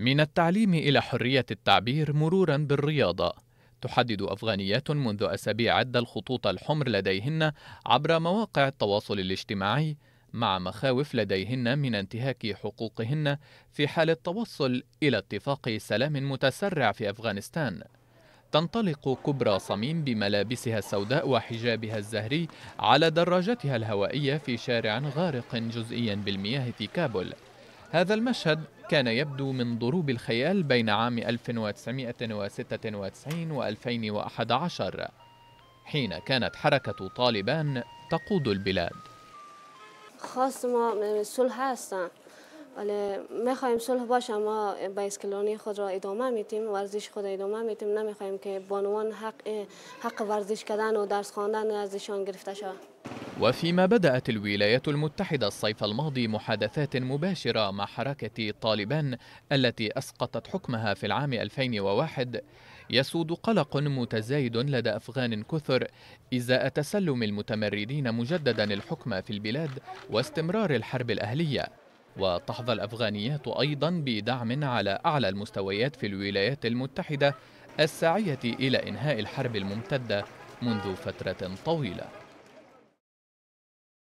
من التعليم إلى حرية التعبير مرورا بالرياضة تحدد أفغانيات منذ أسابيع عدة الخطوط الحمر لديهن عبر مواقع التواصل الاجتماعي مع مخاوف لديهن من انتهاك حقوقهن في حال التوصل إلى اتفاق سلام متسرع في أفغانستان تنطلق كبرى صميم بملابسها السوداء وحجابها الزهري على دراجتها الهوائية في شارع غارق جزئيا بالمياه في كابول هذا المشهد كان يبدو من ضروب الخيال بين عام 1996 و 2011 حين كانت حركة طالبان تقود البلاد ما هستن ولی صلح باشه ما با خود را ادامه میتیم ورزش خود ادامه میتیم که بانوان حق, حق ورزش کردن و درس خواندن گرفته شود وفيما بدأت الولايات المتحدة الصيف الماضي محادثات مباشرة مع حركة طالبان التي أسقطت حكمها في العام 2001 يسود قلق متزايد لدى أفغان كثر إزاء تسلم المتمردين مجددا الحكم في البلاد واستمرار الحرب الأهلية وتحظى الأفغانيات أيضا بدعم على أعلى المستويات في الولايات المتحدة الساعية إلى إنهاء الحرب الممتدة منذ فترة طويلة